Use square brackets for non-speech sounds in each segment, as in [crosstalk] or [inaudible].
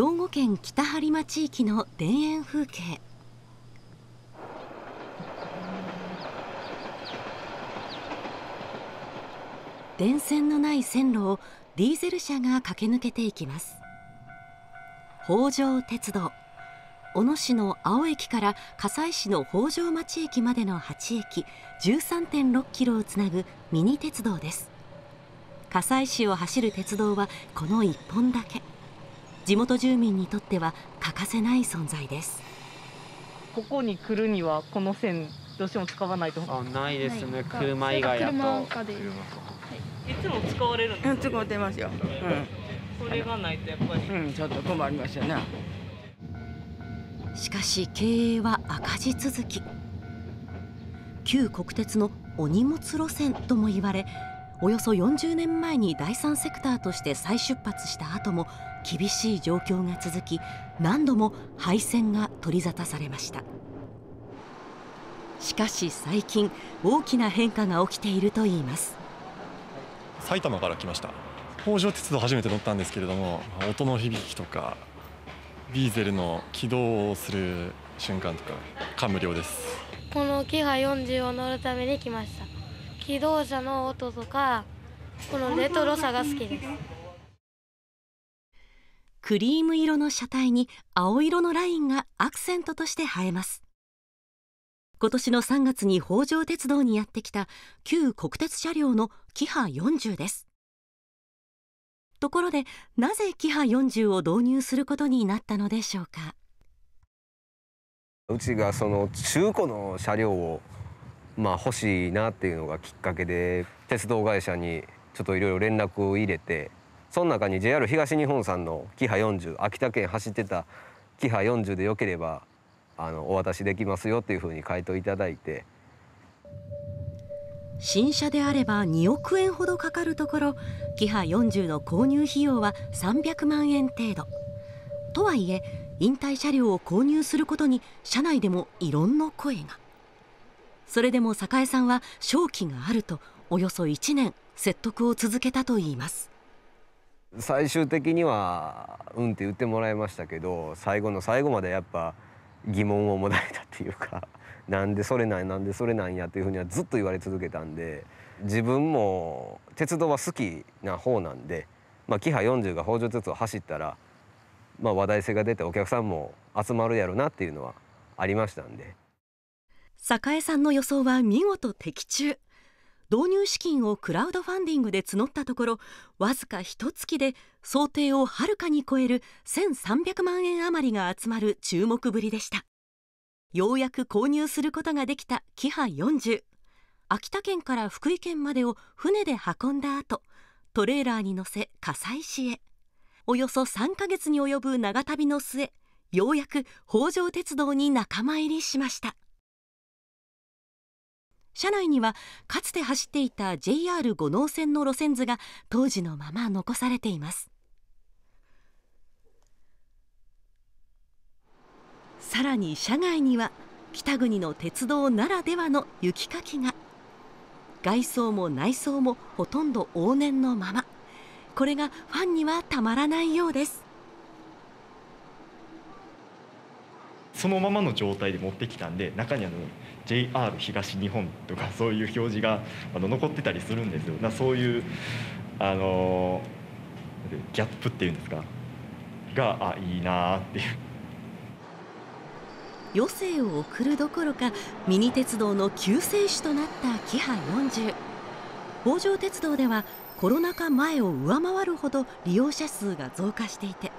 兵庫県北播磨地域の田園風景電線のない線路をディーゼル車が駆け抜けていきます北条鉄道小野市の青駅から葛西市の北条町駅までの8駅13.6キロをつなぐミニ鉄道です葛西市を走る鉄道はこの1本だけ地元住民にとっては欠かせない存在ですここに来るにはこの線どうしても使わないとあないですね車以外だと車かで、はい、いつも使われるんです使ってますよ、うん、これがないとやっぱり、うん、ちょっと困りますよねしかし経営は赤字続き旧国鉄のお荷物路線とも言われおよそ40年前に第三セクターとして再出発した後も厳しい状況が続き何度も敗戦が取り沙汰されましたしかし最近大きな変化が起きているといいます埼玉から来ました北条鉄道初めて乗ったんですけれども音の響きとかディーゼルの起動をする瞬間とか感無量ですこのキハ40を乗るために来ました機動車の音とかこのレトロさが好きですクリーム色の車体に青色のラインがアクセントとして映えます今年の3月に北条鉄道にやってきた旧国鉄車両のキハ40ですところでなぜキハ40を導入することになったのでしょうかうちがその中古の車両をまあ、欲しいなっていうのがきっかけで鉄道会社にちょっといろいろ連絡を入れてその中に JR 東日本さんのキハ40秋田県走ってたキハ40でよければあのお渡しできますよというふうに回答いただいて新車であれば2億円ほどかかるところキハ40の購入費用は300万円程度とはいえ引退車両を購入することに社内でも異論の声が。それでも栄さんは勝機があるとおよそ1年説得を続けたといいます最終的にはうんって言ってもらいましたけど最後の最後までやっぱ疑問を持たれたっていうか [laughs] なんでそれなんやんでそれなんやっていうふうにはずっと言われ続けたんで自分も鉄道は好きな方なんで、まあ、キハ40が北条鉄道走ったら、まあ、話題性が出てお客さんも集まるやろなっていうのはありましたんで。栄さんの予想は見事的中導入資金をクラウドファンディングで募ったところわずか一月で想定をはるかに超える1300万円余りが集まる注目ぶりでしたようやく購入することができたキハ40秋田県から福井県までを船で運んだ後トレーラーに乗せ火災市へおよそ3ヶ月に及ぶ長旅の末ようやく北条鉄道に仲間入りしました車内にはかつて走っていた JR 五能線の路線図が当時のまま残されていますさらに車外には北国の鉄道ならではの雪かきが外装も内装もほとんど往年のままこれがファンにはたまらないようですそのままの状態で持ってきたんで中にあの JR 東日本とかそういう表示があの残ってたりするんですよなそういうあのギャップっていうんですかがあいいなっていう余生を送るどころかミニ鉄道の救世主となったキハ40北条鉄道ではコロナ禍前を上回るほど利用者数が増加していて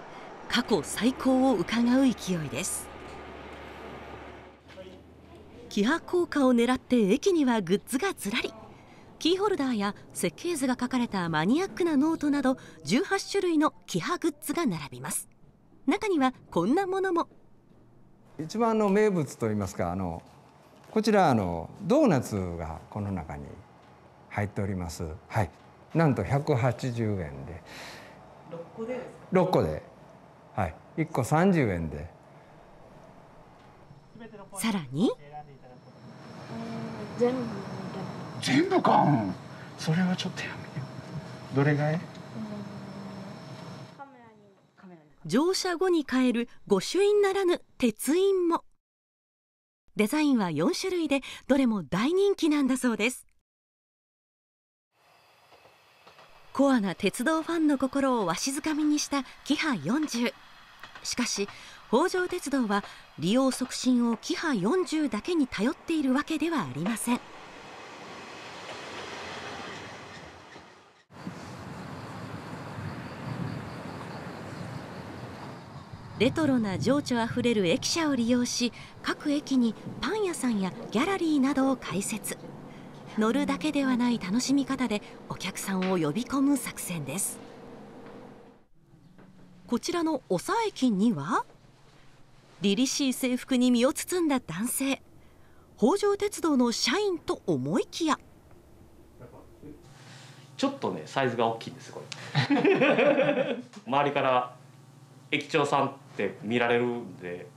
過去最高をうかがう勢いです気波効果を狙って駅にはグッズがずらりキーホルダーや設計図が書かれたマニアックなノートなど18種類のキハグッズが並びます中にはこんなものも一番の名物といいますかあのこちらあのドーナツがこの中に入っておりますはいなんと180円で6個で ,6 個ではい1個30円でさらに全部かそれはちょっとやめようどれがい乗車後に買える御朱印ならぬ鉄印もデザインは4種類でどれも大人気なんだそうですコアな鉄道ファンの心をわしづかみにしたキハ40しかし北条鉄道は利用促進をキハ40だけに頼っているわけではありませんレトロな情緒あふれる駅舎を利用し各駅にパン屋さんやギャラリーなどを開設乗るだけではない楽しみ方でお客さんを呼び込む作戦ですこちらの長駅には凛々しい制服に身を包んだ男性北条鉄道の社員と思いきやちょっとねサイズが大きいんですこれ [laughs] 周りから駅長さんって見られるんで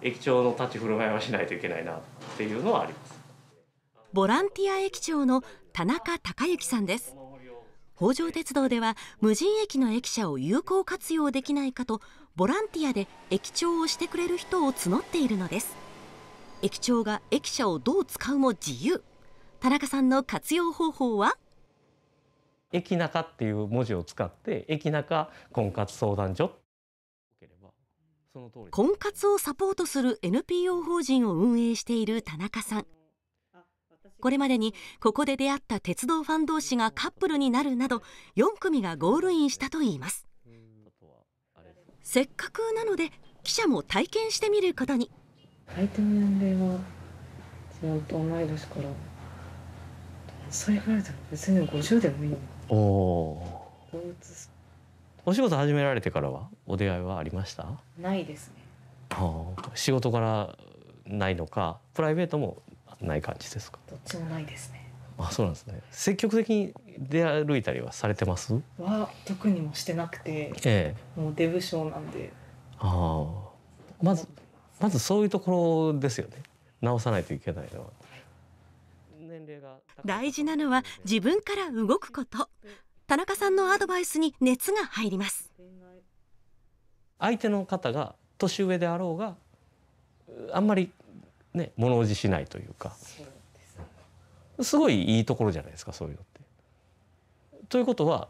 駅長の立ち振る舞いはしないといけないなっていうのはありますボランティア駅長の田中孝之さんです北条鉄道では無人駅の駅舎を有効活用できないかとボランティアで駅長をしてくれる人を募っているのです駅長が駅舎をどう使うも自由田中さんの活用方法は駅中っていう文字を使って駅中婚活相談所婚活をサポートする NPO 法人を運営している田中さんこれまでにここで出会った鉄道ファン同士がカップルになるなど4組がゴールインしたといいますせっかくなので記者も体験してみることに相手の年齢は自分と同い年からそう言われたら別に50でもいいおおお仕事始められてからはお出会いはありましたないですね仕事からないのかプライベートもない感じですかどっちもないですねあそうなんですね積極的に出歩いたりはされてますは特にもしてなくて、ええ、もうデブ症なんでああまずまずそういうところですよね直さないといけないのは年齢が。大事なのは自分から動くこと田中さんのアドバイスに熱が入ります相手の方が年上であろうがあんまりね、物おじしないというかすごいいいところじゃないですかそういうのって。ということは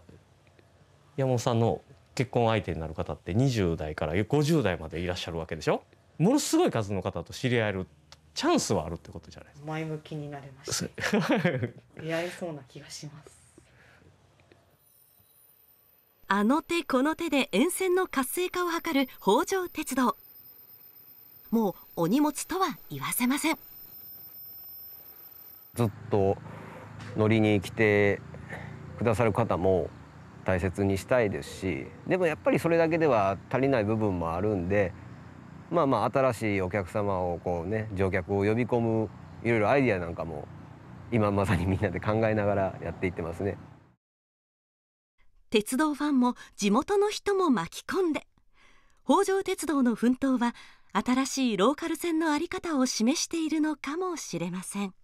山本さんの結婚相手になる方って20代から50代までいらっしゃるわけでしょものすごい数の方と知り合えるチャンスはあるってことじゃないですか前向きになれまし [laughs] 出会えそうな気がしますあの手この手で沿線の活性化を図る北条鉄道もうお荷物とは言わせませんずっと乗りに来てくださる方も大切にしたいですしでもやっぱりそれだけでは足りない部分もあるんでまあまあ新しいお客様をこうね乗客を呼び込むいろいろアイディアなんかも今まさにみんなで考えながらやっていってますね鉄道ファンも地元の人も巻き込んで北条鉄道の奮闘は新しいローカル線の在り方を示しているのかもしれません。